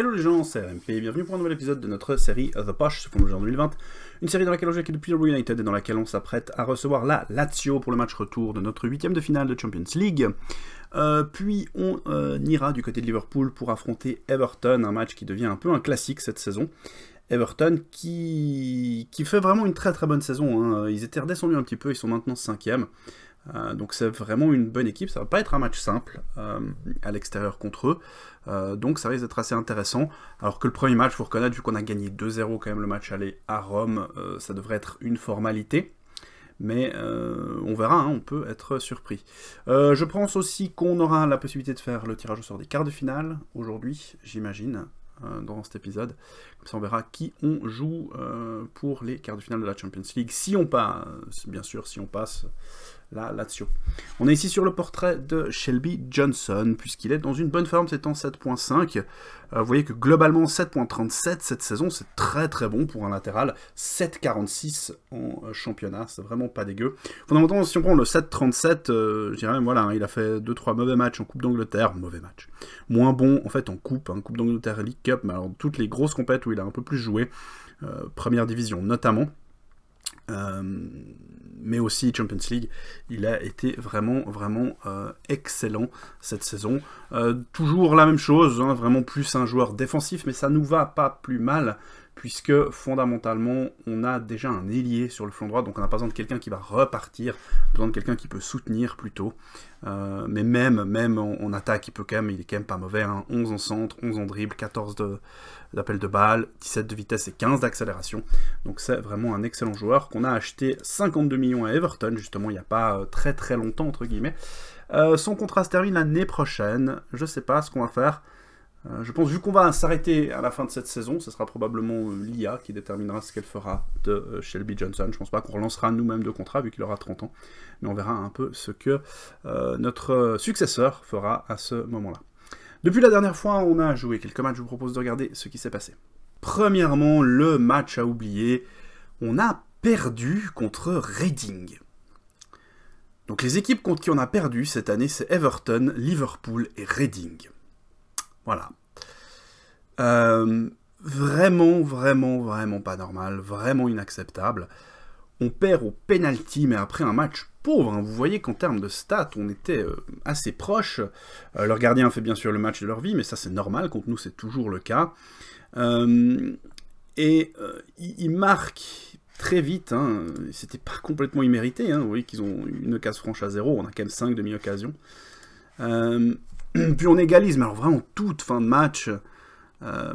Hello les gens, c'est RMP et bienvenue pour un nouvel épisode de notre série The Posh, ce qu'on en 2020. Une série dans laquelle on joue avec le United et dans laquelle on s'apprête à recevoir la Lazio pour le match retour de notre huitième de finale de Champions League. Euh, puis on euh, ira du côté de Liverpool pour affronter Everton, un match qui devient un peu un classique cette saison. Everton qui, qui fait vraiment une très très bonne saison. Hein. Ils étaient redescendus un petit peu, ils sont maintenant cinquième. Euh, donc c'est vraiment une bonne équipe, ça va pas être un match simple euh, à l'extérieur contre eux, euh, donc ça risque d'être assez intéressant. Alors que le premier match, faut reconnaître, vu qu'on a gagné 2-0 quand même le match aller à Rome, ça devrait être une formalité. Mais on verra, hein, on peut être surpris. je pense aussi qu'on aura la possibilité de faire le tirage au sort des quarts de finale aujourd'hui, j'imagine, dans cet épisode. Comme ça, on verra qui on joue pour les quarts de finale de la Champions League. Si on passe, bien sûr, si on passe, on est ici sur le portrait de Shelby Johnson, puisqu'il est dans une bonne forme, c'est en 7.5. Euh, vous voyez que globalement 7.37 cette saison, c'est très très bon pour un latéral. 7.46 en euh, championnat, c'est vraiment pas dégueu. Fondamentalement, si on prend le 7.37, euh, je dirais voilà, hein, il a fait 2-3 mauvais matchs en Coupe d'Angleterre, mauvais match. Moins bon en fait en Coupe, hein, Coupe d'Angleterre League Cup, mais alors toutes les grosses compètes où il a un peu plus joué, première division notamment. Euh, mais aussi Champions League, il a été vraiment, vraiment euh, excellent cette saison. Euh, toujours la même chose, hein, vraiment plus un joueur défensif, mais ça nous va pas plus mal puisque fondamentalement, on a déjà un ailier sur le flanc droit, donc on a pas besoin de quelqu'un qui va repartir, besoin de quelqu'un qui peut soutenir plutôt. Euh, mais même, même en, attaque, il peut quand même, il est quand même pas mauvais. 11 hein. en centre, 11 en dribble, 14 d'appel de, balle, 17 de vitesse et 15 d'accélération. Donc c'est vraiment un excellent joueur qu'on a acheté 52 millions à Everton, justement, il n'y a pas euh, très très longtemps, entre guillemets. Euh, son contrat se termine l'année prochaine. Je sais pas ce qu'on va faire. Euh, je pense, vu qu'on va s'arrêter à la fin de cette saison, ce sera probablement euh, l'IA qui déterminera ce qu'elle fera de euh, Shelby Johnson. Je ne pense pas qu'on relancera nous-mêmes de contrat, vu qu'il aura 30 ans, mais on verra un peu ce que notre successeur fera à ce moment-là. Depuis la dernière fois, on a joué quelques matchs, je vous propose de regarder ce qui s'est passé. Premièrement, le match à oublier, on a perdu contre Reading. Donc les équipes contre qui on a perdu cette année, c'est Everton, Liverpool et Reading. Voilà. Euh, vraiment, vraiment, vraiment pas normal, vraiment inacceptable. On perd au penalty, mais après un match pauvre. Hein. Vous voyez qu'en termes de stats, on était euh, assez proche. Euh, leur gardien fait bien sûr le match de leur vie, mais ça c'est normal, contre nous c'est toujours le cas. et ils marquent très vite, hein. c'était pas complètement immérité. Hein. Vous voyez qu'ils ont une case franche à zéro, on a quand même 5 demi-occasions. puis on égalise, mais alors vraiment toute fin de match. Euh,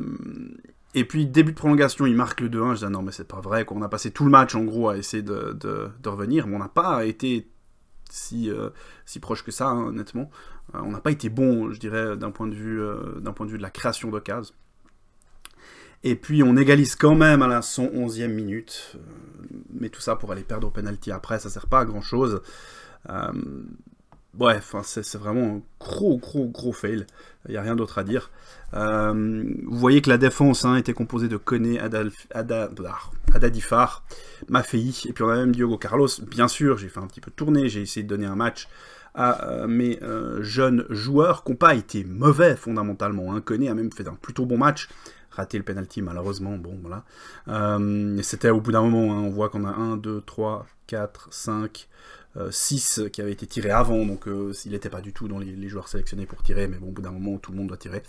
et puis début de prolongation, il marque le 2-1. Je dis ah non mais c'est pas vrai. qu'on On a passé tout le match en gros à essayer de, revenir, mais on n'a pas été si, euh, proche que ça, hein, honnêtement. Euh, on n'a pas été bon, je dirais, d'un point, de vue, point de vue de la création de cases. Et puis on égalise quand même à la 111e minute. mais tout ça pour aller perdre au penalty après, ça sert pas à grand chose. Bref, c'est vraiment un gros, gros, gros fail. Il n'y a rien d'autre à dire. Euh, vous voyez que la défense hein, était composée de Kone, Adadifar, Mafeyi. et puis on a même Diogo Carlos. Bien sûr, j'ai fait un petit peu tourner, j'ai essayé de donner un match à euh, mes euh, jeunes joueurs qui n'ont pas été mauvais fondamentalement. Hein. a même fait un plutôt bon match, raté le penalty malheureusement, bon voilà. C'était au bout d'un moment, hein. on voit qu'on a 1, 2, 3, 4, 5, 6 qui avait été tiré avant, donc euh, il n'était pas du tout dans les, joueurs sélectionnés pour tirer, mais bon, au bout d'un moment, tout le monde doit tirer.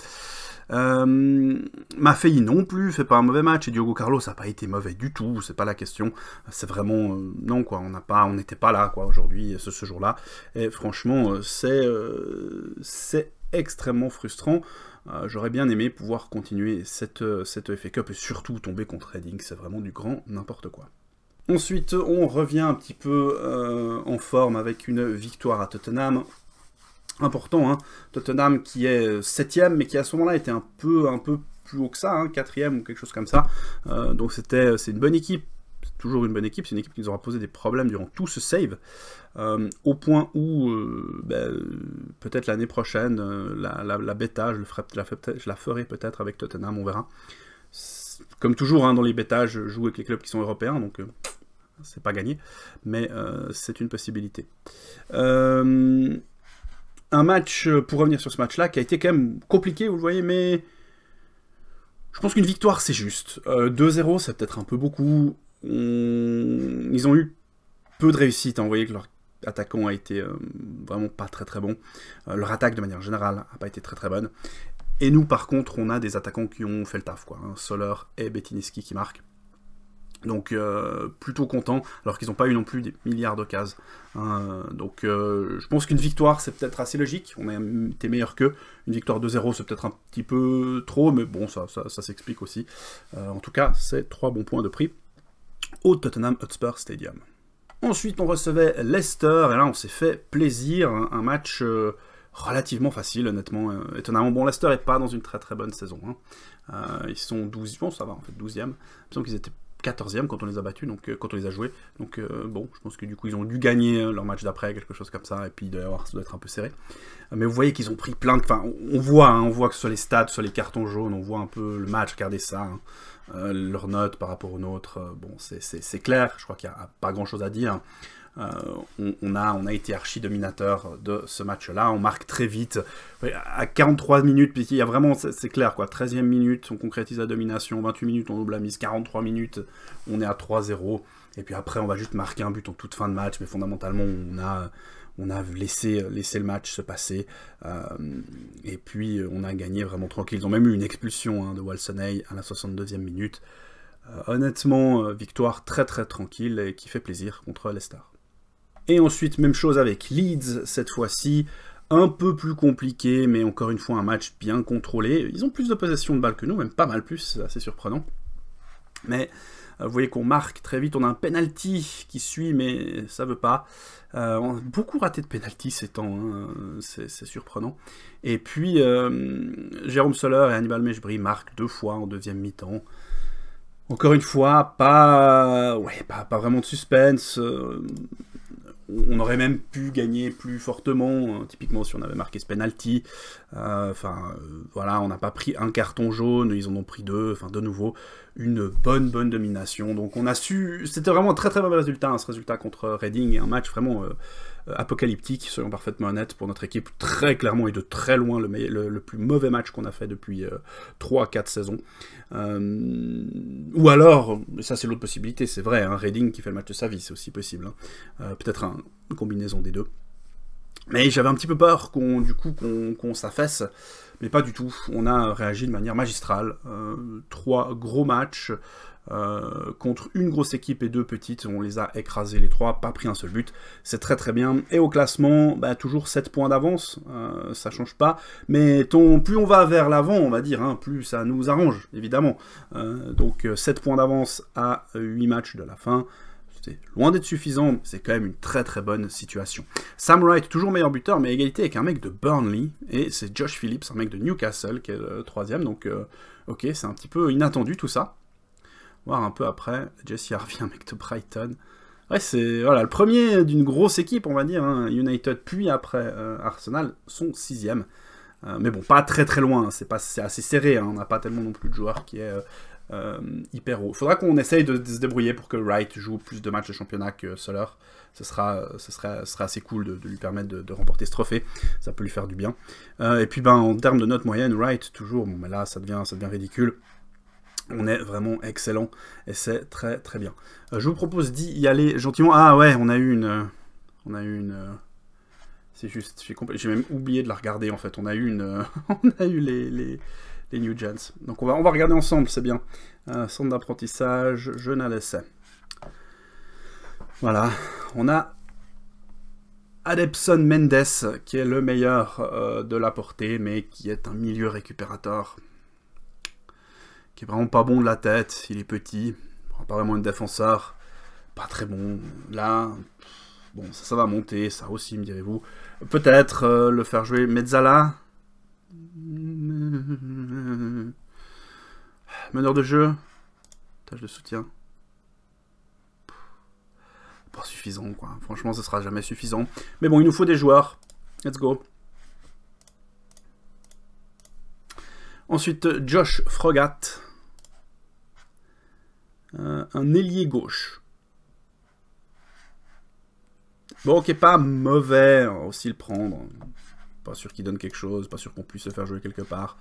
M'a euh, Maffei non plus fait pas un mauvais match, et Diogo Carlos n'a pas été mauvais du tout, c'est pas la question, c'est vraiment, euh, non quoi, on n'a pas, on n'était pas là quoi aujourd'hui, ce, jour-là, et franchement, c'est c'est extrêmement frustrant. J'aurais bien aimé pouvoir continuer cette, cette FA Cup et surtout tomber contre Reading. C'est vraiment du grand n'importe quoi. Ensuite, on revient un petit peu euh, en forme avec une victoire à Tottenham. Important, hein. Tottenham qui est euh, septième, mais qui à ce moment-là était un peu, un peu plus haut que ça, 4 hein. quatrième ou quelque chose comme ça. Euh, donc c'était, c'est une bonne équipe, c'est toujours une bonne équipe, c'est une équipe qui nous aura posé des problèmes durant tout ce save, au point où ben, peut-être l'année prochaine, la, bêta, je la ferai peut-être avec Tottenham, on verra comme toujours hein, dans les bêtages, je joue avec les clubs qui sont européens, donc euh, c'est pas gagné, mais euh, c'est une possibilité. Euh, un match, pour revenir sur ce match-là, qui a été quand même compliqué, vous le voyez, mais je pense qu'une victoire, c'est juste. 2-0, c'est peut-être un peu beaucoup. Ils ont eu peu de réussite, hein, vous voyez que leur attaquant a été vraiment pas très très bon. leur attaque de manière générale n'a pas été très très bonne. Et nous, par contre, on a des attaquants qui ont fait le taf, quoi. Hein. Soler et Bettiniski qui marquent. Donc euh, plutôt content, alors qu'ils n'ont pas eu non plus des milliards de cases. Hein. donc euh, je pense qu'une victoire, c'est peut-être assez logique. On a été meilleur qu'eux. Une victoire 2-0, c'est peut-être un petit peu trop, mais bon, ça, ça, s'explique aussi. Euh, en tout cas, c'est trois bons points de prix au Tottenham Hotspur Stadium. Ensuite, on recevait Leicester, et là, on s'est fait plaisir. Hein. un match relativement facile, honnêtement. Euh, étonnamment, bon, Leicester n'est pas dans une très très bonne saison. Hein. Euh, ils sont 12 bon, ça va, en fait, 12e. Il qu'ils étaient 14e quand on les a battus, donc euh, quand on les a joués. Donc bon, je pense que du coup, ils ont dû gagner leur match d'après, quelque chose comme ça, et puis il ça doit être un peu serré. mais vous voyez qu'ils ont pris plein de. Enfin, on, voit, hein, on voit que sur les stats, sur les cartons jaunes, on voit un peu le match, regardez ça. leur hein. leurs notes par rapport aux nôtres, bon, c'est clair, je crois qu'il n'y a, pas grand chose à dire. Euh, on, a, on a été archi dominateur de ce match-là. On marque très vite. À 43 minutes, puisqu'il y a vraiment, c'est clair, quoi. 13e minute, on concrétise la domination. 28 minutes, on double la mise. 43 minutes, on est à 3-0. Et puis après, on va juste marquer un but en toute fin de match. Mais fondamentalement, on a on a laissé, le match se passer, euh, et puis on a gagné vraiment tranquille. Ils ont même eu une expulsion hein, de Walsonay à la 62e minute. Euh, honnêtement, victoire très très tranquille et qui fait plaisir contre les stars et ensuite, même chose avec Leeds cette fois-ci. Un peu plus compliqué, mais encore une fois un match bien contrôlé. Ils ont plus de possession de balles que nous, même pas mal plus, c'est assez surprenant. Mais euh, vous voyez qu'on marque très vite, on a un penalty qui suit, mais ça veut pas. Euh, on a beaucoup raté de penalty ces temps, hein, c'est surprenant. Et puis, euh, Jérôme Soler et Hannibal Mejbri marquent deux fois en deuxième mi-temps. Encore une fois, pas, ouais, pas, vraiment de suspense on aurait même pu gagner plus fortement, hein, typiquement si on avait marqué ce penalty. Euh, enfin, euh, voilà, on n'a pas pris un carton jaune, ils en ont pris deux. Enfin, de nouveau, une bonne, bonne domination. Donc, on a su. C'était vraiment un très, très mauvais résultat, hein, ce résultat contre Reading. Un match vraiment euh, euh, apocalyptique, soyons parfaitement honnêtes, pour notre équipe, très clairement et de très loin le, plus mauvais match qu'on a fait depuis 3 euh, 4 saisons. Euh, ou alors, ça c'est l'autre possibilité, c'est vrai, un Reading qui fait le match de sa vie, c'est aussi possible. Hein. Peut-être une combinaison des deux. Mais j'avais un petit peu peur qu'on du coup qu'on s'affaisse, mais pas du tout. On a réagi de manière magistrale. Euh, trois gros matchs, euh, contre une grosse équipe et deux petites. On les a écrasés les trois, pas pris un seul but. C'est très très bien. Et au classement, bah, toujours 7 points d'avance, euh, ça change pas. Mais ton, plus on va vers l'avant, on va dire, hein, plus ça nous arrange, évidemment. Euh, donc 7 points d'avance à 8 matchs de la fin. C'est loin d'être suffisant, c'est quand même une très très bonne situation. Sam Wright, toujours meilleur buteur, mais égalité avec un mec de Burnley, et c'est Josh Phillips, un mec de Newcastle, qui est le troisième, donc ok, c'est un petit peu inattendu tout ça voir un peu après. Jesse Harvey, un mec de Brighton. Ouais, c'est voilà, le premier d'une grosse équipe, on va dire. Hein. United, puis après euh, Arsenal, son sixième. Euh, mais bon, pas très très loin. Hein. C'est assez serré. Hein. On n'a pas tellement non plus de joueurs qui est euh, hyper haut. Faudra qu'on essaye de, se débrouiller pour que Wright joue plus de matchs de championnat que Soler. Ce sera, ce assez cool de, lui permettre de, remporter ce trophée. Ça peut lui faire du bien. et puis ben, en termes de note moyenne, Wright toujours. Bon, mais ben là, ça devient, ça devient ridicule. On est vraiment excellent et c'est très très bien. Euh, je vous propose d'y aller gentiment. Ah ouais, on a eu une... Euh, on a eu une... Euh, c'est juste, j'ai même oublié de la regarder en fait. On a eu une... on a eu les, les, New Gens. Donc on va, on va regarder ensemble, c'est bien. centre d'apprentissage, je à l'essai. Voilà, on a Adepson Mendes, qui est le meilleur de la portée, mais qui est un milieu récupérateur qui est vraiment pas bon de la tête. Il est petit, pas vraiment un défenseur, pas très bon. Là, bon, ça, va monter, ça aussi, me direz-vous. Peut-être euh, le faire jouer Mezzala. Meneur de jeu. Tâche de soutien. Pas suffisant, quoi. Franchement, ce sera jamais suffisant. Mais bon, il nous faut des joueurs. Let's go. Ensuite, Josh Frogat, euh, un ailier gauche. Bon, qui n'est pas mauvais, aussi le prendre. Pas sûr qu'il donne quelque chose, pas sûr qu'on puisse le faire jouer quelque part.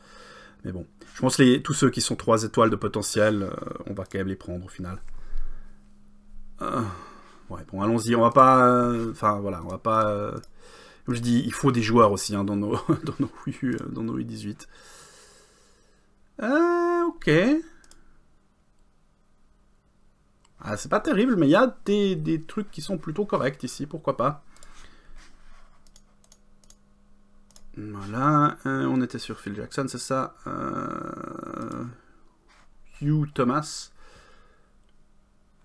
Mais bon, je pense que tous ceux qui sont 3 étoiles de potentiel, euh, on va quand même les prendre au final. Euh, ouais, bon, allons-y, on va pas... Enfin, voilà, on va pas... comme je dis, il faut des joueurs aussi hein, dans nos, dans nos, dans nos 18. Euh, ok. Ah, c'est pas terrible, mais il y a des, des, trucs qui sont plutôt corrects ici, pourquoi pas. Voilà, euh, on était sur Phil Jackson, c'est ça. Euh, Hugh Thomas.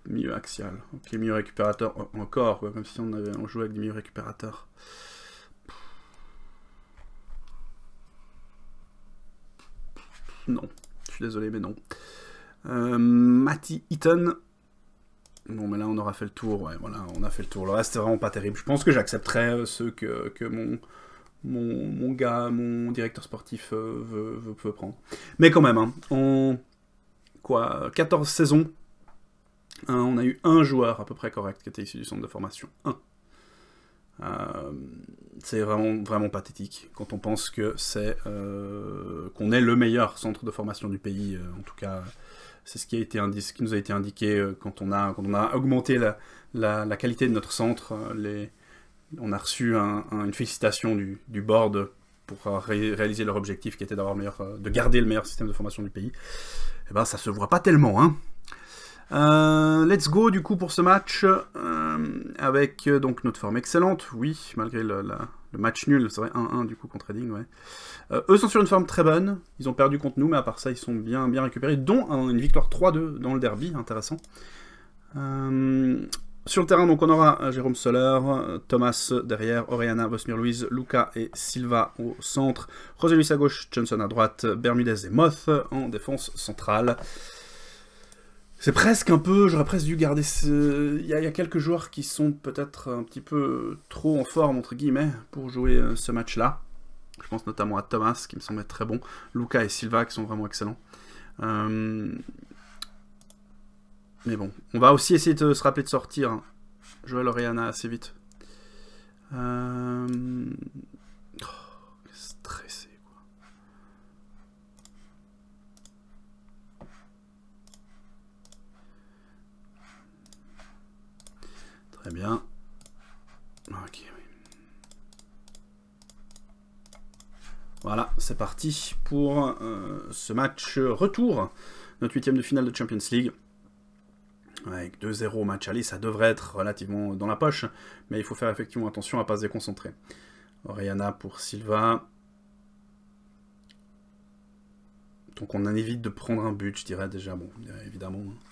Mieux axial. Ok, mieux récupérateur, encore, Même comme si on, avait, on jouait avec des mieux récupérateurs. Non. Je suis désolé, mais non. Euh, Matty Eaton. Bon, mais là, on aura fait le tour. Ouais, voilà, on a fait le tour. Le reste, c'est vraiment pas terrible. Je pense que j'accepterai euh, ce que, mon, mon, gars, mon directeur sportif peut euh, veut, prendre. Mais quand même, hein, en quoi, 14 saisons, hein, on a eu un joueur à peu près correct qui était issu du centre de formation. Un. Euh, c'est vraiment, vraiment pathétique quand on pense que c'est euh, qu'on est le meilleur centre de formation du pays. Euh, en tout cas, c'est ce qui, a été qui nous a été indiqué euh, quand on a, quand on a augmenté la, qualité de notre centre. on a reçu une félicitation du, board pour réaliser leur objectif qui était d'avoir de garder le meilleur système de formation du pays. Et eh ben, ça se voit pas tellement, hein. Euh, let's go du coup pour ce match euh, avec euh, donc notre forme excellente, oui, malgré le, match nul, c'est vrai, 1-1 du coup contre Reading, ouais. eux sont sur une forme très bonne, ils ont perdu contre nous, mais à part ça ils sont bien, bien récupérés, dont une victoire 3-2 dans le derby, intéressant. sur le terrain donc on aura Jérôme Soler, Thomas derrière, Oriana, Bosmir-Louise, Luca et Silva au centre, Luis à gauche, Johnson à droite, Bermudez et Moth en défense centrale. C'est presque un peu, j'aurais presque dû garder ce... Il y, a, quelques joueurs qui sont peut-être un petit peu trop en forme, entre guillemets, pour jouer euh, ce match-là. Je pense notamment à Thomas, qui me semble être très bon. Luca et Silva, qui sont vraiment excellents. Euh, mais bon, on va aussi essayer de se rappeler de sortir hein. Joël Oriana assez vite. Euh... Oh, stress. Très bien. Ok. Voilà, c'est parti pour euh, ce match retour, notre huitième de finale de Champions League. Avec 2-0 match aller, ça devrait être relativement dans la poche, mais il faut faire effectivement attention à ne pas se déconcentrer. Oriana pour Silva. Donc on en évite de prendre un but, je dirais déjà, bon, évidemment. Hein.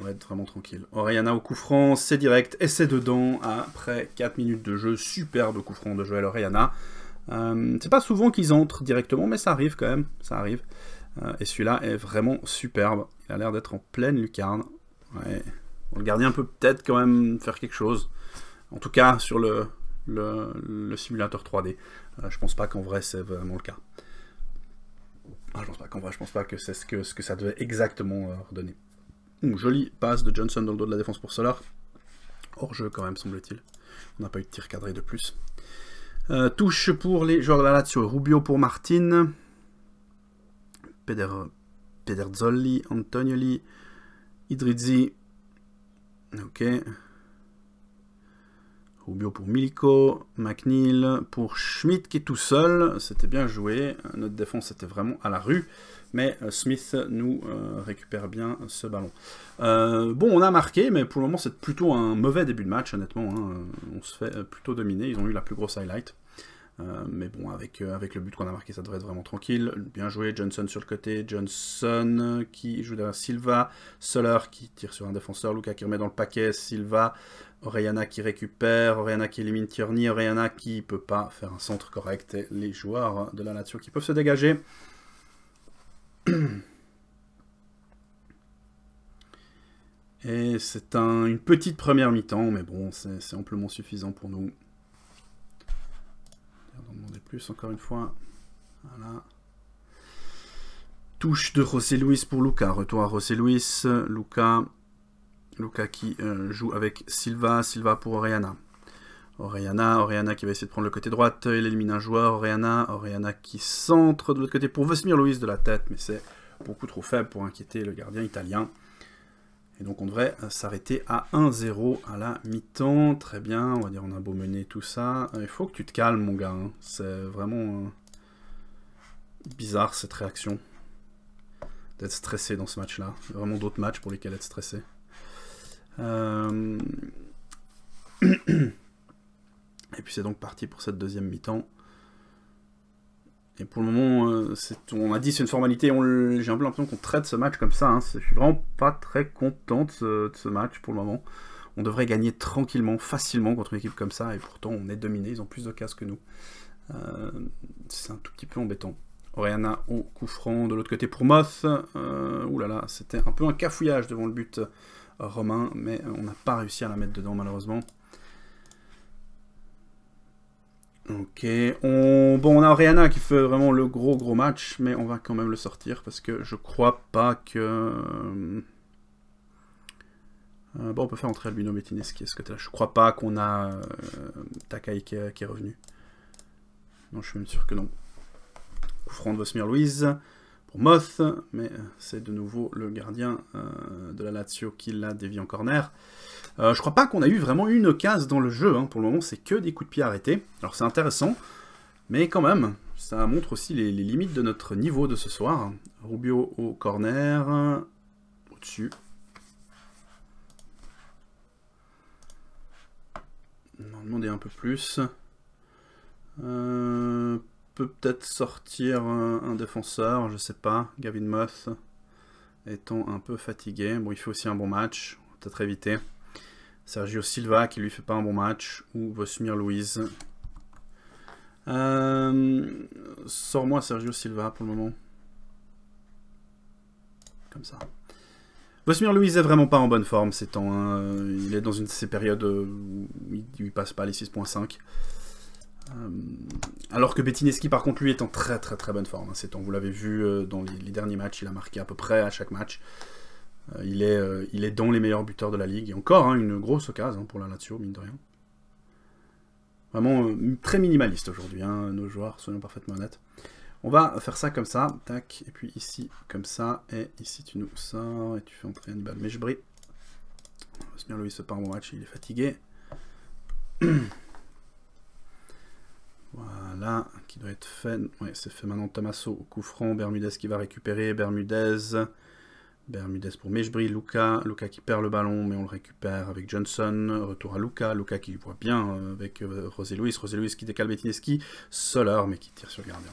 On va être vraiment tranquille. Oriana au coup franc, c'est direct, et c'est dedans, après 4 minutes de jeu, superbe coup franc de Joël Oriana. Euh, c'est pas souvent qu'ils entrent directement, mais ça arrive quand même, ça arrive. Euh, et celui-là est vraiment superbe, il a l'air d'être en pleine lucarne. Ouais. le gardien peut peut-être quand même faire quelque chose, en tout cas sur le, simulateur 3D. Euh, je pense pas qu'en vrai c'est vraiment le cas. Ah, je pense pas qu'en vrai, je pense pas que c'est ce que, ce que ça devait exactement redonner jolie passe de Johnson dans le dos de la défense pour Solar. Hors jeu quand même, semble-t-il. On n'a pas eu de tir cadré de plus. Euh, touche pour les joueurs de la Lazio. Rubio pour Martin. Peder, Antonioli, Idridzi. Ok. Rubio pour Milico, McNeil pour Schmidt qui est tout seul. C'était bien joué. Notre défense était vraiment à la rue mais euh, Smith nous euh, récupère bien ce ballon. Euh, bon, on a marqué, mais pour le moment, c'est plutôt un mauvais début de match, honnêtement. Hein. On se fait plutôt dominer. Ils ont eu la plus grosse highlight. mais bon, avec, avec le but qu'on a marqué, ça devrait être vraiment tranquille. Bien joué, Johnson sur le côté, Johnson qui joue derrière Silva, Soler qui tire sur un défenseur, Luca qui remet dans le paquet, Silva, Orellana qui récupère, Orellana qui élimine Tierney, Orellana qui ne peut pas faire un centre correct, et les joueurs de la nature qui peuvent se dégager. Et c'est une petite première mi-temps, mais bon, c'est amplement suffisant pour nous. On plus, encore une fois. Voilà. Touche de José Luis pour Luca. Retour à José Luis. Luca, Luca qui euh, joue avec Silva. Silva pour Oriana. Oriana, Oriana qui va essayer de prendre le côté droite, il élimine un joueur, Oriana, Oriana qui centre de l'autre côté pour Vesmir Louise de la tête, mais c'est beaucoup trop faible pour inquiéter le gardien italien. Et donc on devrait euh, s'arrêter à 1-0 à la mi-temps, très bien, on va dire on a beau mener tout ça. Euh, il faut que tu te calmes mon gars, hein. c'est vraiment euh, bizarre cette réaction d'être stressé dans ce match-là. Il y a vraiment d'autres matchs pour lesquels être stressé. Et puis c'est donc parti pour cette deuxième mi-temps. Et pour le moment, euh, on a dit c'est une formalité. J'ai un peu l'impression qu'on traite ce match comme ça. Hein. Je suis vraiment pas très content de ce, match pour le moment. On devrait gagner tranquillement, facilement contre une équipe comme ça. Et pourtant, on est dominé. Ils ont plus de casques que nous. Euh, c'est un tout petit peu embêtant. Oriana au coup franc de l'autre côté pour Moth. Euh, là là, c'était un peu un cafouillage devant le but romain. Mais on n'a pas réussi à la mettre dedans, malheureusement. Ok, on... bon, on a Rihanna qui fait vraiment le gros gros match, mais on va quand même le sortir parce que je crois pas que... Euh, euh, bon, on peut faire entrer Albino qui à ce côté-là. Je crois pas qu'on a euh, Takai qui, est revenu. Non, je suis même sûr que non. Coup de Vosmir Louise. Moth, mais euh, c'est de nouveau le gardien euh, de la Lazio qui l'a dévié en corner. Euh, je crois pas qu'on a eu vraiment une case dans le jeu, hein. pour le moment c'est que des coups de pied arrêtés. Alors c'est intéressant, mais quand même, ça montre aussi les, limites de notre niveau de ce soir. Rubio au corner, au-dessus. On va demander un peu plus. Euh, peut peut-être sortir un, défenseur, je sais pas. Gavin Moth étant un peu fatigué. Bon, il fait aussi un bon match, peut-être éviter. Sergio Silva qui lui fait pas un bon match. Ou Vosmir Louise. Euh, sors-moi Sergio Silva pour le moment. Comme ça. Vosmir Louise est vraiment pas en bonne forme ces temps. Hein. Il est dans une de ces périodes où il, ne passe pas les 6.5. Euh, alors que Bettineski, par contre, lui est en très très très bonne forme hein. Vous l'avez vu euh, dans les, derniers matchs, il a marqué à peu près à chaque match. Euh, il, est, il est dans les meilleurs buteurs de la ligue. Et encore, hein, une grosse occasion hein, pour la Lazio, mine de rien. Vraiment très minimaliste aujourd'hui, nos joueurs, soyons parfaitement honnêtes. On va faire ça comme ça, tac, et puis ici comme ça, et ici tu nous sors, et tu fais entrer Hannibal brille. On Louis se part au match, il est fatigué. Voilà, qui doit être fait. c'est fait maintenant Tamasso au coup franc. Bermudez qui va récupérer. Bermudez. Bermudez pour Mejbri. Luca. Luca qui perd le ballon, mais on le récupère avec Johnson. Retour à Luca. Luca qui voit bien euh, avec Rosé euh, louis Rosé Luis qui décale Bettineski. Soler, mais qui tire sur le gardien.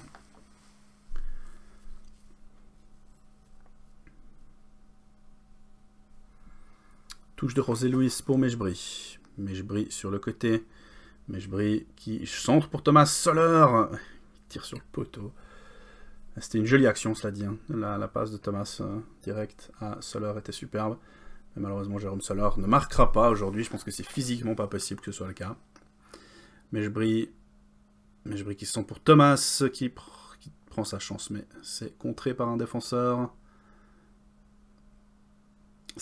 Touche de Rosé louis pour Mejbri. Mejbri sur le côté. Meshbri qui centre pour Thomas Soler. Il tire sur le poteau. C'était une jolie action, cela dit. Hein. La, passe de Thomas euh, direct à Soler était superbe. Mais malheureusement, Jérôme Soler ne marquera pas aujourd'hui. Je pense que c'est physiquement pas possible que ce soit le cas. Meshbri, Meshbri qui centre pour Thomas qui prend sa chance, mais c'est contré par un défenseur.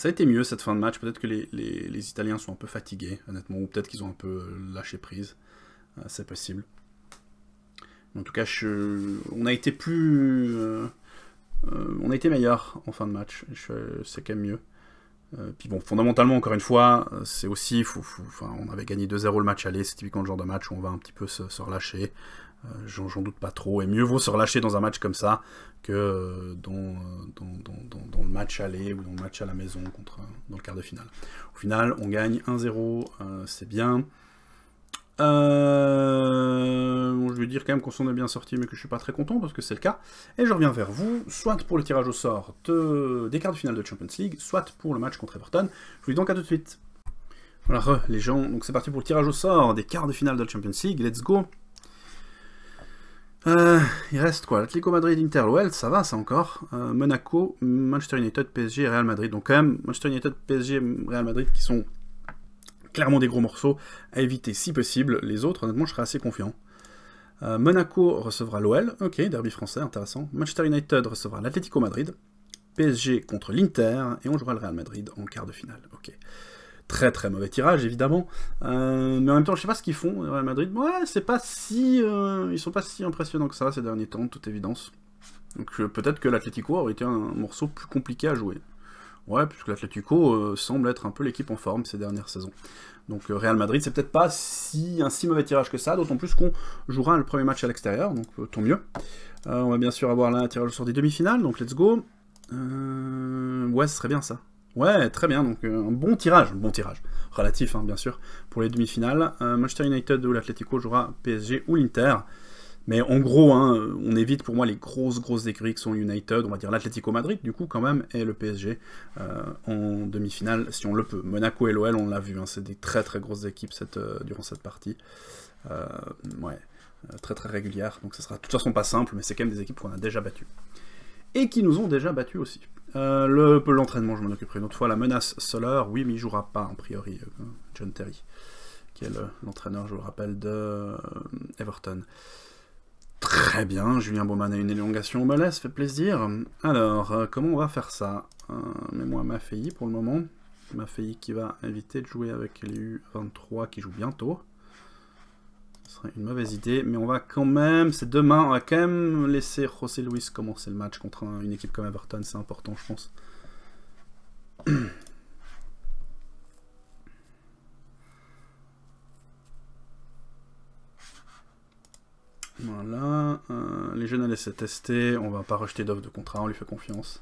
Ça a été mieux cette fin de match. Peut-être que les, Italiens sont un peu fatigués, honnêtement, ou peut-être qu'ils ont un peu euh, lâché prise. Euh, c'est possible. En tout cas, on a été plus. Euh, on a été meilleur en fin de match. C'est quand même mieux. puis bon, fondamentalement, encore une fois, c'est aussi. on avait gagné 2-0 le match aller. C'est typiquement le genre de match où on va un petit peu se relâcher. Euh, j'en doute pas trop. Et mieux vaut se relâcher dans un match comme ça que euh, euh, dans, dans, le match aller ou dans le match à la maison contre, dans le quart de finale. Au final, on gagne 1-0, c'est bien. je vais dire quand même qu'on s'en est bien sorti, mais que je ne suis pas très content parce que c'est le cas. Et je reviens vers vous, soit pour le tirage au sort des quarts de finale de Champions League, soit pour le match contre Everton. Je vous dis donc à tout de suite. Voilà, les gens, donc c'est parti pour le tirage au sort des quarts de finale de Champions League. Let's go! Euh, il reste quoi Atlético Madrid, Inter, l'OL, ça va, ça encore. Euh, Monaco, Manchester United, PSG et Real Madrid. Donc quand même, Manchester United, PSG et Real Madrid qui sont clairement des gros morceaux à éviter si possible. Les autres, honnêtement, je serais assez confiant. Euh, Monaco recevra l'OL, ok, derby français, intéressant. Manchester United recevra l'Atlético Madrid. PSG contre l'Inter et on jouera le Real Madrid en quart de finale, ok. Très très mauvais tirage évidemment, euh, mais en même temps je sais pas ce qu'ils font. Real Madrid, ouais c'est pas si, euh, ils sont pas si impressionnants que ça ces derniers temps, de toute évidence. Donc euh, peut-être que l'Atlético aurait été un morceau plus compliqué à jouer. Ouais, puisque l'Atlético semble être un peu l'équipe en forme ces dernières saisons. Donc Real Madrid, c'est peut-être pas si, un si mauvais tirage que ça, d'autant plus qu'on jouera le premier match à l'extérieur, donc tant mieux. on va bien sûr avoir là un tirage sur des demi-finales, donc let's go. ouais, ce serait bien ça. Ouais, très bien, donc euh, un bon tirage, un bon tirage, relatif hein, bien sûr, pour les demi-finales. Euh, Manchester United ou l'Atlético jouera PSG ou l'Inter. Mais en gros, hein, euh, on évite pour moi les grosses, grosses écuries qui sont United, on va dire l'Atlético Madrid, du coup, quand même, et le PSG en demi-finale, si on le peut. Monaco et l'OL, on l'a vu, hein, c'est des très, très grosses équipes durant cette partie. ouais, très, très régulière. Donc, ce sera de toute façon pas simple, mais c'est quand même des équipes qu'on a déjà battues et qui nous ont déjà battus aussi. Euh, le l'entraînement, je m'en occuperai une autre fois. La menace solaire, oui, mais il jouera pas, a priori, euh, John Terry, qui est l'entraîneur, je vous le rappelle, de euh, Everton. Très bien, Julien Baumann a une élongation au mollet, ça fait plaisir. Alors, euh, comment on va faire ça Mais moi ma fille pour le moment. Maffei qui va éviter de jouer avec les 23 qui joue bientôt. Ce serait une mauvaise idée, mais on va quand même, c'est demain, on va quand même laisser José Luis commencer le match contre une équipe comme Everton, c'est important je pense. Voilà, euh, les jeunes à laisser tester, on va pas rejeter d'offre de contrat, on lui fait confiance.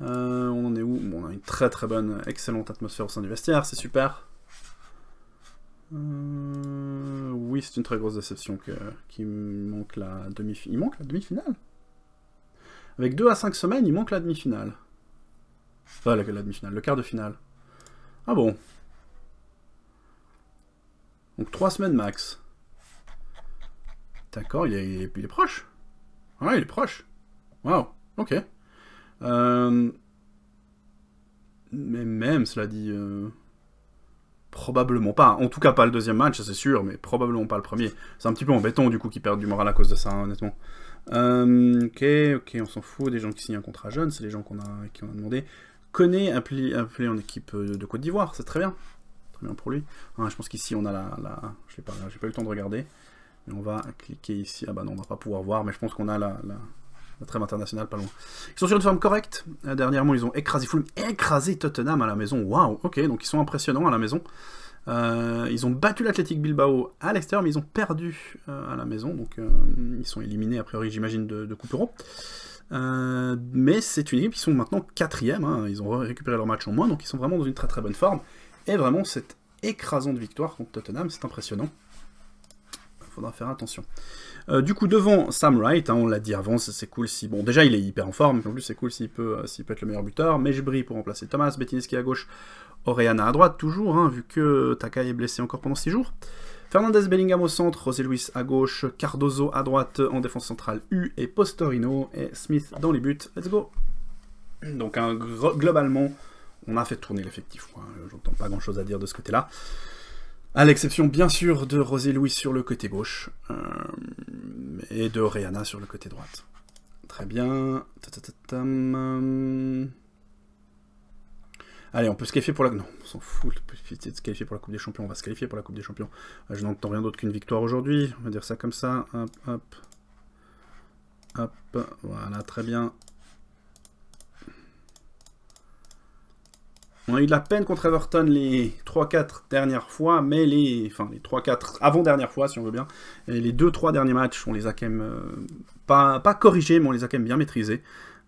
Euh, on en est où bon, On a une très très bonne, excellente atmosphère au sein du vestiaire, c'est super. Euh, oui, c'est une très grosse déception que, manque la demi Il manque la demi-finale Avec 2 à 5 semaines, il manque la demi-finale. Pas la, demi-finale, le quart de finale. Ah bon Donc 3 semaines max. D'accord, il, est proche. Ouais, il est proche. Waouh, ok. Euh, mais même, cela dit... Euh, Probablement pas. En tout cas, pas le deuxième match, c'est sûr, mais probablement pas le premier. C'est un petit peu embêtant, du coup, qu'ils perdent du moral à cause de ça, hein, honnêtement. Euh, ok, ok, on s'en fout. Des gens qui signent un contrat jeune, c'est les gens qu'on a, qui ont demandé. Connaît, appelé, en équipe euh, de Côte d'Ivoire, c'est très bien. Très bien pour lui. Hein, je pense qu'ici, on a la... la... Je n'ai pas, eu le temps de regarder. Mais on va cliquer ici. Ah bah non, on va pas pouvoir voir, mais je pense qu'on a la... La trêve internationale, pas loin. Ils sont sur une forme correcte. Euh, dernièrement, ils ont écrasé Fulham, écrasé Tottenham à la maison. Waouh, ok, donc ils sont impressionnants à la maison. Euh, ils ont battu l'Athletic Bilbao à l'extérieur, mais ils ont perdu euh, à la maison. Donc ils sont éliminés, a priori, j'imagine, de, de Coupe mais c'est une équipe qui sont maintenant quatrième. Hein. Ils ont récupéré leur match en moins, donc ils sont vraiment dans une très très bonne forme. Et vraiment, cette écrasante victoire contre Tottenham, c'est impressionnant. Il faudra faire attention. Euh, du coup, devant Sam Wright, hein, on l'a dit avant, c'est cool si. Bon, déjà, il est hyper en forme, en plus, c'est cool s'il peut, euh, peut être le meilleur buteur. Mejbri pour remplacer Thomas, Bettinski à gauche, Oreana à droite, toujours, hein, vu que Takai est blessé encore pendant 6 jours. Fernandez Bellingham au centre, José Luis à gauche, Cardozo à droite en défense centrale U et Postorino et Smith dans les buts. Let's go Donc, globalement, on a fait tourner l'effectif. Hein, j'entends pas grand chose à dire de ce côté-là. À l'exception, bien sûr, de Rosé Louis sur le côté gauche euh, et de Rihanna sur le côté droite. Très bien. Euh. Allez, on peut se qualifier pour la... Non, on s'en fout peut se qualifier pour la Coupe des Champions. On va se qualifier pour la Coupe des Champions. Euh, je n'entends rien d'autre qu'une victoire aujourd'hui. On va dire ça comme ça. Hop, hop. Hop, voilà, très bien. On a eu de la peine contre Everton les 3-4 dernières fois, mais les, enfin, les 3-4 avant-dernières fois, si on veut bien. Et les 2-3 derniers matchs, on les a quand même euh, pas, pas corrigés, mais on les a quand même bien maîtrisés.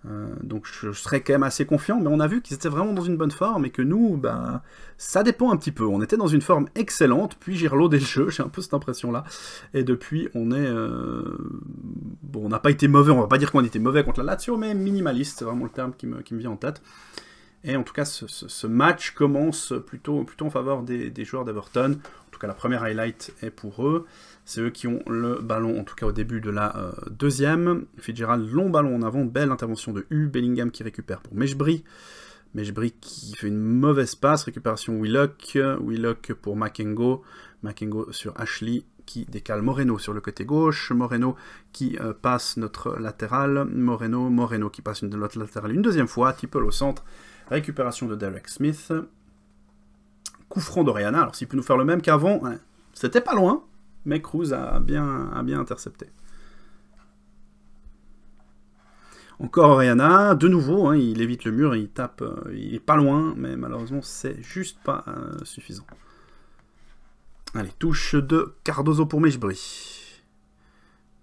Euh, donc je, serais quand même assez confiant, mais on a vu qu'ils étaient vraiment dans une bonne forme et que nous, bah, ça dépend un petit peu. On était dans une forme excellente, puis j'ai reloadé le jeu, j'ai un peu cette impression-là. Et depuis, on est... Euh, bon, on n'a pas été mauvais, on va pas dire qu'on était mauvais contre la Lazio, mais minimaliste, c'est vraiment le terme qui me, qui me vient en tête. Et en tout cas, ce, match commence plutôt, plutôt en faveur des, joueurs d'Everton. En tout cas, la première highlight est pour eux. C'est eux qui ont le ballon, en tout cas au début de la euh, deuxième. Fitzgerald, long ballon en avant, belle intervention de U. Bellingham qui récupère pour Meshbri. Meshbri qui fait une mauvaise passe, récupération Willock. Willock pour Makengo. Makengo sur Ashley qui décale Moreno sur le côté gauche, Moreno qui euh, passe notre latéral, Moreno, Moreno qui passe une, de notre latéral une deuxième fois, Tipple au centre, Récupération de Derek Smith. Coup franc d'Oriana. Alors, s'il peut nous faire le même qu'avant, c'était pas loin, mais Cruz a bien, bien intercepté. Encore Oriana, de nouveau, hein, il évite le mur, il tape, euh, il est pas loin, mais malheureusement, c'est juste pas euh, suffisant. Allez, touche de Cardozo pour Mejbri.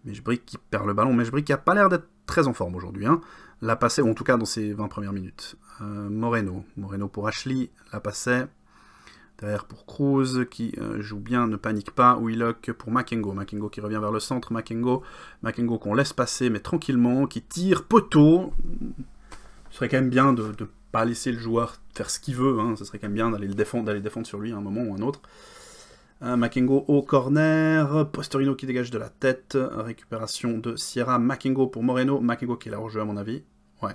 Mejbri qui perd le ballon. Mejbri qui a pas l'air d'être très en forme aujourd'hui. Hein. La passait, en tout cas dans ses 20 premières minutes. Euh, Moreno. Moreno pour Ashley. La passait. Derrière pour Cruz qui euh, joue bien, ne panique pas. Willock pour Makengo. Makengo qui revient vers le centre. Makengo, Makengo qu'on laisse passer mais tranquillement, qui tire poteau. Ce serait quand même bien de ne pas laisser le joueur faire ce qu'il veut. Hein. Ce serait quand même bien d'aller le défendre, défendre sur lui à un moment ou un autre. Hein, au corner, Postorino qui dégage de la tête, récupération de Sierra, Makengo pour Moreno, Makengo qui est là au jeu à mon avis. Ouais.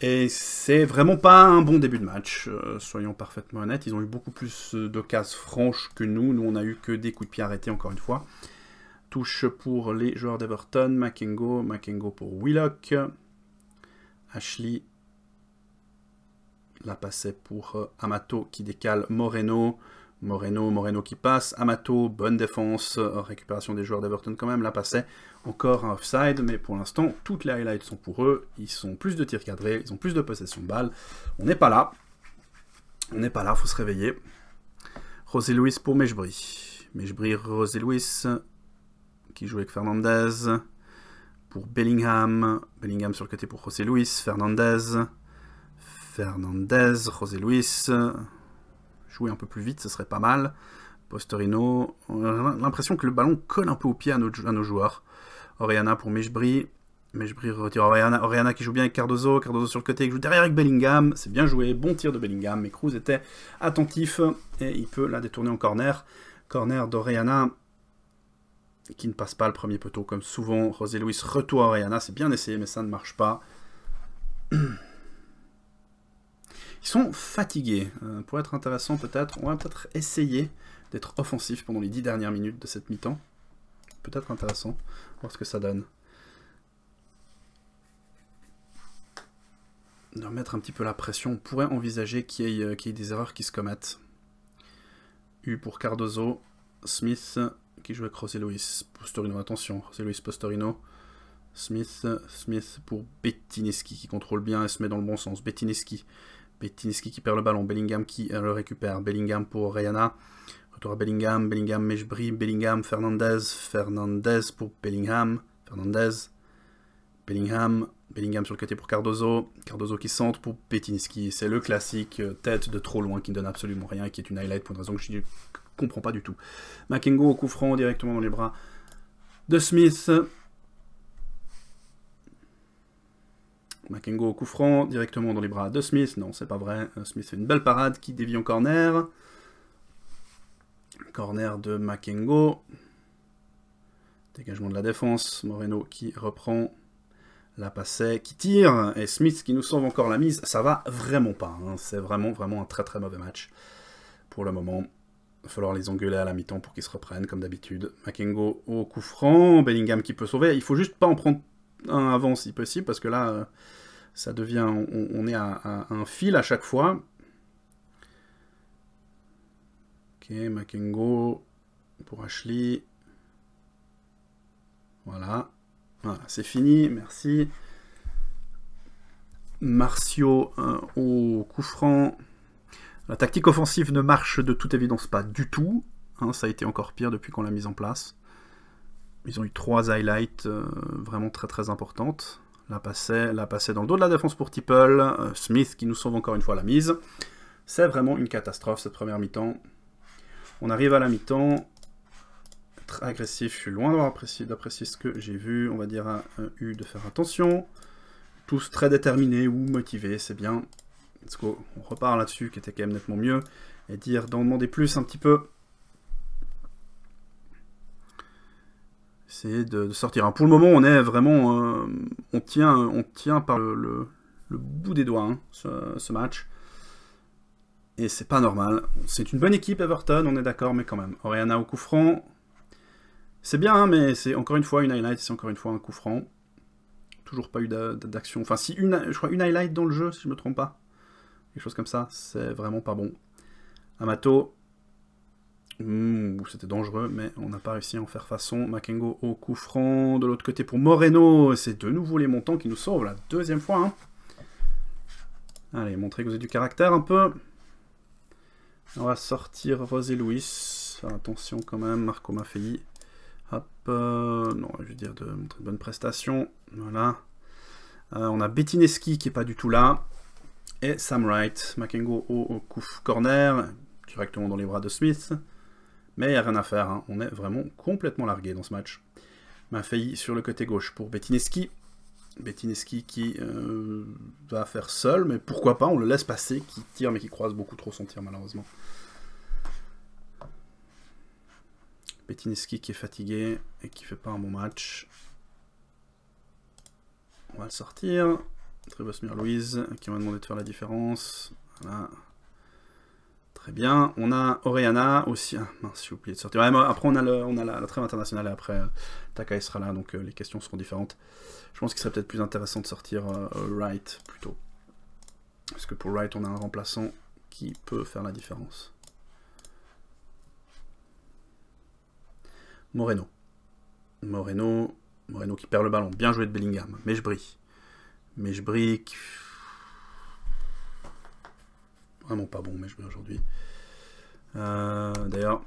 Et c'est vraiment pas un bon début de match, euh, soyons parfaitement honnêtes. Ils ont eu beaucoup plus euh, de cases franches que nous. Nous, on a eu que des coups de pied arrêtés, encore une fois. Touche pour les joueurs d'Everton, Makengo, Makengo pour Willock. Ashley la passait pour euh, Amato qui décale Moreno. Moreno, Moreno qui passe, Amato, bonne défense, récupération des joueurs d'Everton quand même, là passait encore un offside, mais pour l'instant, toutes les highlights sont pour eux, ils sont plus de tirs cadrés, ils ont plus de possession de balles, on n'est pas là, on n'est pas là, faut se réveiller. José Luis pour Mejbri, Mejbri, José Luis, qui joue avec Fernandez, pour Bellingham, Bellingham sur le côté pour José Luis, Fernandez, Fernandez, José Luis, jouer un peu plus vite, ce serait pas mal. Posterino, l'impression que le ballon colle un peu au pied à nos, joueurs. Oriana pour Mejbri. Mejbri retire Oriana, Oriana qui joue bien avec Cardozo. Cardozo sur le côté qui joue derrière avec Bellingham. C'est bien joué, bon tir de Bellingham. Mais Cruz était attentif et il peut la détourner en corner. Corner d'Oriana qui ne passe pas le premier poteau comme souvent. José Luis retour à Oriana. C'est bien essayé mais ça ne marche pas. Ils sont fatigués. Euh, pour être intéressant peut-être, on va peut-être essayer d'être offensif pendant les dix dernières minutes de cette mi-temps. Peut-être intéressant, voir ce que ça donne. De remettre un petit peu la pression, on pourrait envisager qu'il y, ait, euh, des erreurs qui se commettent. U pour Cardozo, Smith qui joue avec rosé Luis Postorino, attention, c'est Luis Postorino, Smith, Smith pour Bettineski qui contrôle bien et se met dans le bon sens, Bettineski Bettinski qui perd le ballon, Bellingham qui euh, le récupère, Bellingham pour Rihanna. retour à Bellingham, Bellingham, Mejbri, Bellingham, Fernandez, Fernandez pour Bellingham, Fernandez, Bellingham, Bellingham sur le côté pour Cardozo, Cardozo qui centre pour Bettinski, c'est le classique euh, tête de trop loin qui ne donne absolument rien et qui est une highlight pour une raison que je ne comprends pas du tout. Makengo au coup franc directement dans les bras de Smith, Makengo au coup franc, directement dans les bras de Smith. Non, c'est pas vrai. Euh, Smith fait une belle parade qui dévie en corner. Corner de Makengo. Dégagement de la défense. Moreno qui reprend la passée, qui tire. Et Smith qui nous sauve encore la mise. Ça va vraiment pas. Hein. C'est vraiment, vraiment un très très mauvais match pour le moment. Il va falloir les engueuler à la mi-temps pour qu'ils se reprennent, comme d'habitude. Makengo au coup franc. Bellingham qui peut sauver. Il faut juste pas en prendre un avant si possible, parce que là, euh, ça devient, on, est à, un fil à chaque fois. Ok, Makengo pour Ashley. Voilà, voilà c'est fini, merci. Martiaux euh, au coup franc. La tactique offensive ne marche de toute évidence pas du tout. Hein, ça a été encore pire depuis qu'on l'a mise en place. Ils ont eu trois highlights euh, vraiment très très importantes. La passer la dans le dos de la défense pour Tipple. Euh, Smith qui nous sauve encore une fois la mise. C'est vraiment une catastrophe cette première mi-temps. On arrive à la mi-temps. Très agressif, je suis loin d'apprécier ce que j'ai vu. On va dire à U de faire attention. Tous très déterminés ou motivés, c'est bien. On repart là-dessus, qui était quand même nettement mieux. Et dire d'en demander plus un petit peu. essayer de, sortir. Hein. Pour le moment, on est vraiment, euh, on tient, on tient par le, bout des doigts hein, ce, match. Et c'est pas normal. C'est une bonne équipe Everton, on est d'accord, mais quand même. Oriana au coup franc, c'est bien, hein, mais c'est encore une fois une highlight, c'est encore une fois un coup franc. Toujours pas eu d'action. Enfin, si une, je crois une highlight dans le jeu, si je me trompe pas. Quelque chose comme ça, c'est vraiment pas bon. Amato, Mmh, c'était dangereux, mais on n'a pas réussi à en faire façon. Makengo au coup franc. De l'autre côté pour Moreno. C'est de nouveau les montants qui nous sauvent la deuxième fois. Hein. Allez, montrez que vous avez du caractère un peu. On va sortir Rosé Louis. attention quand même, Marco Maffei. Hop, euh, non, je veux dire de montrer bonnes prestations. Voilà. Euh, on a Bettineski qui n'est pas du tout là. Et Sam Wright. Makengo au, au coup corner. Directement dans les bras de Smith. Mais il n'y a rien à faire, hein. on est vraiment complètement largué dans ce match. Ma faillite sur le côté gauche pour Bettineski. Bettineski qui euh, va faire seul, mais pourquoi pas, on le laisse passer, qui tire mais qui croise beaucoup trop son tir malheureusement. Bettineski qui est fatigué et qui fait pas un bon match. On va le sortir. Tribosmir Louise qui m'a demandé de faire la différence. Voilà. Très bien. On a Oriana aussi. Ah, mince, j'ai oublié de sortir. après, on a, on a la, trame internationale et après, euh, Takai sera là, donc euh, les questions seront différentes. Je pense qu'il serait peut-être plus intéressant de sortir euh, Wright plutôt. Parce que pour Wright, on a un remplaçant qui peut faire la différence. Moreno. Moreno, Moreno qui perd le ballon. Bien joué de Bellingham. Mais je brille. Mais je Vraiment pas bon, mais je vais aujourd'hui. Euh, d'ailleurs,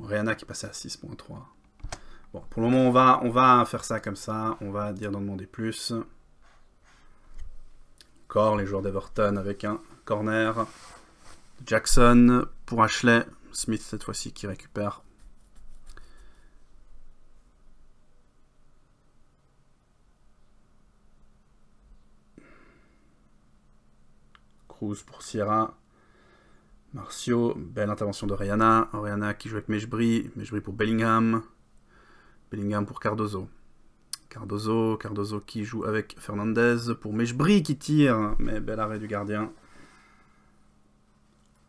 Rihanna qui est passé à 6.3. Bon, pour le moment, on va, on va faire ça comme ça. On va dire d'en demander plus. Encore les joueurs d'Everton avec un corner. Jackson pour Ashley. Smith cette fois-ci qui récupère Cruz pour Sierra. Marcio, belle intervention de Rihanna. Rihanna qui joue avec Mejbri. Mejbri pour Bellingham. Bellingham pour Cardozo. Cardozo, Cardozo qui joue avec Fernandez pour Mejbri qui tire. Mais bel arrêt du gardien.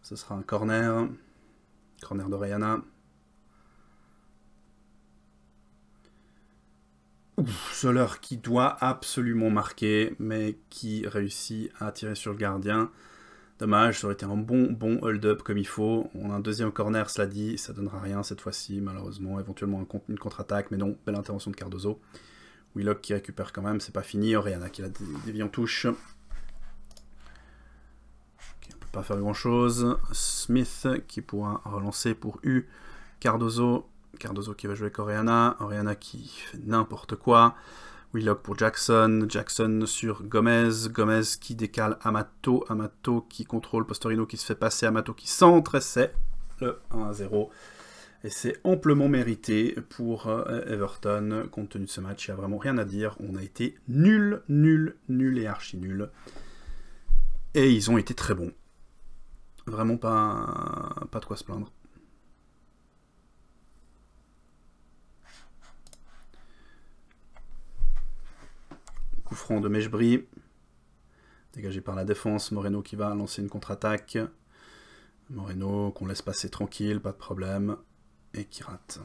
Ce sera un corner. Corner de Rihanna. Soler qui doit absolument marquer, mais qui réussit à tirer sur le gardien. Dommage, ça aurait été un bon, bon hold-up comme il faut. On a un deuxième corner, cela dit, ça donnera rien cette fois-ci, malheureusement. Éventuellement une contre-attaque, mais non, belle intervention de Cardozo. Willock qui récupère quand même, c'est pas fini. Oriana qui la dévie en touche. on ne peut pas faire grand-chose. Smith qui pourra relancer pour U. Cardozo Cardozo qui va jouer avec Oriana, Oriana qui fait n'importe quoi, Willock pour Jackson, Jackson sur Gomez, Gomez qui décale Amato, Amato qui contrôle Postorino qui se fait passer, Amato qui centre, et c'est le 1-0. Et c'est amplement mérité pour euh, Everton, compte tenu de ce match, il n'y a vraiment rien à dire, on a été nul, nul, nul et archi nul. Et ils ont été très bons. Vraiment pas, pas de quoi se plaindre. franc de Meshbri. Dégagé par la défense, Moreno qui va lancer une contre-attaque. Moreno qu'on laisse passer tranquille, pas de problème, et qui rate.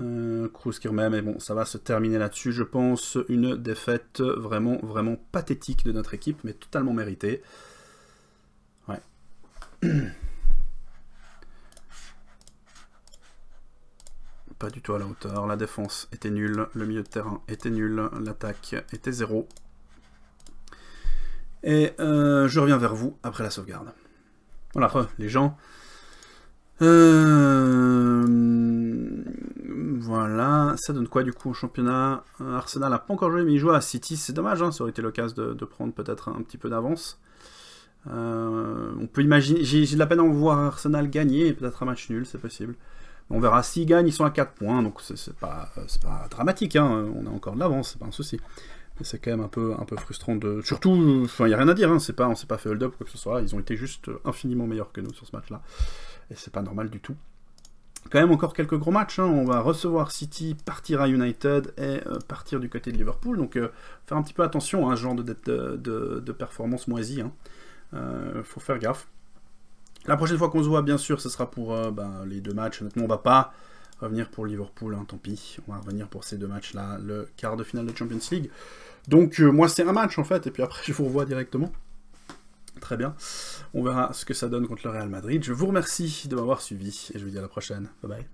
Euh, Cruz qui remet, mais bon, ça va se terminer là-dessus, je pense. Une défaite vraiment, vraiment pathétique de notre équipe, mais totalement méritée. Ouais. pas du tout à la hauteur. La défense était nulle, le milieu de terrain était nul, l'attaque était zéro. Et euh, je reviens vers vous après la sauvegarde. Voilà, euh, les gens. Euh, voilà, ça donne quoi du coup au championnat Arsenal n'a pas encore joué, mais il joue à City. C'est dommage, hein, ça aurait été l'occasion de, de, prendre peut-être un petit peu d'avance. on peut imaginer, j'ai de la peine à en voir Arsenal gagner, peut-être un match nul, c'est possible. On verra s'ils gagnent, ils sont à 4 points, donc c'est pas, euh, pas dramatique, hein. on a encore de l'avance, c'est pas un souci. Mais c'est quand même un peu, un frustrant de. Surtout, il n'y a rien à dire, hein. pas, on s'est pas fait hold-up quoi que ce soit, ils ont été juste infiniment meilleurs que nous sur ce match-là. Et c'est pas normal du tout. Quand même encore quelques gros matchs, hein. on va recevoir City, partir à United et euh, partir du côté de Liverpool, donc euh, faire un petit peu attention à ce genre de, de, performance moisie. Hein. Euh, faut faire gaffe. La prochaine fois qu'on se voit, bien sûr, ce sera pour euh, bah, les deux matchs. Honnêtement, on va pas revenir pour Liverpool, hein, tant pis. On va revenir pour ces deux matchs-là, le quart de finale de Champions League. Donc, euh, moi, c'est un match, en fait, et puis après, je vous revois directement. Très bien. On verra ce que ça donne contre le Real Madrid. Je vous remercie de m'avoir suivi, et je vous dis à la prochaine. Bye bye.